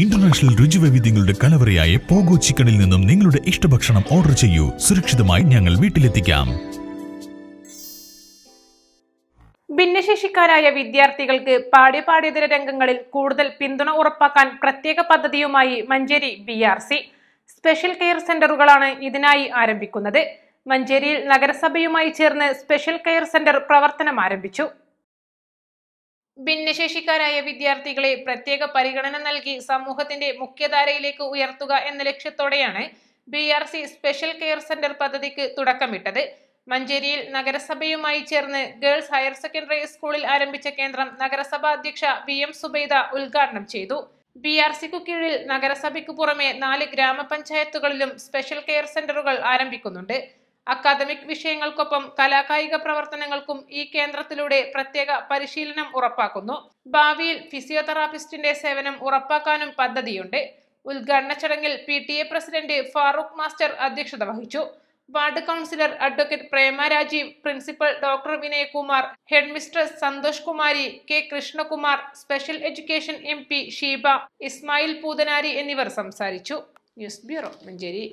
international രുചി വൈവിധ്യങ്ങളുടെ കലവറയായ pogo ചിക്കനിൽ നിന്നും നിങ്ങളുടെ ഇഷ്ടഭക്ഷണം ഓർഡർ ചെയ്യൂ സുരക്ഷിതമായി ഞങ്ങൾ വീട്ടിലെത്തിക്കാം ഭിന്നശേഷിക്കാരായ വിദ്യാർത്ഥികൾക്ക് പാഠ്യപാഠ്യേതര രംഗങ്ങളിൽ കൂടുതൽ പിന്തുണ ഉറപ്പാക്കാൻ പ്രത്യേക പദ്ധതിയുമായി Manjeri B R C special care സെന്ററുകളാണ് ഇതിനായി ആരംഭിക്കുന്നത് മഞ്ചേരിയിൽ നഗരസഭയുമായി ചേർന്ന് സ്പെഷ്യൽ കെയർ സെന്റർ പ്രവർത്തനം ആരംഭിച്ചു ഭിന്നശേഷിക്കാരായ വിദ്യാർത്ഥികളെ പ്രത്യേക പരിഗണന നൽകി സമൂഹത്തിന്റെ മുഖ്യധാരയിലേക്ക് ഉയർത്തുക എന്ന ലക്ഷ്യത്തോടെയാണ് B R C special care centre പദ്ധതിക്ക് തുടക്കമിട്ടത് മഞ്ചേരിയിൽ നഗരസഭയുമായി ചേർന്ന് ഗേൾസ് ഹയർ സെക്കൻഡറി സ്കൂളിൽ ആരംഭിച്ച കേന്ദ്രം നഗരസഭാ അധ്യക്ഷ വി എം സുബൈദ ഉദ്ഘാടനം ചെയ്തു ബി ആർ സിക്കു കീഴിൽ നഗരസഭയ്ക്കു പുറമെ നാല് ഗ്രാമപഞ്ചായത്തുകളിലും സ്പെഷ്യൽ കെയർ സെന്ററുകൾ ആരംഭിക്കുന്നുണ്ട് അക്കാദമിക് വിഷയങ്ങൾക്കൊപ്പം കലാകായിക പ്രവർത്തനങ്ങൾക്കും ഈ കേന്ദ്രത്തിലൂടെ പ്രത്യേക പരിശീലനം ഉറപ്പാക്കുന്നു ഭാവിയിൽ ഫിസിയോതെറാപ്പിസ്റ്റിന്റെ സേവനം ഉറപ്പാക്കാനും പദ്ധതിയുണ്ട് ഉദ്ഘാടന ചടങ്ങിൽ P T A president Farooq master അധ്യക്ഷത വഹിച്ചു ward councillor advocate Prema Rajeev principal doctor Vinayakumar headmistress Santhosh Kumari K Krishnakumar special education M P Sheeba Ismail Poothanari എന്നിവർ സംസാരിച്ചു ന്യൂസ് ബ്യൂറോ മഞ്ചേരി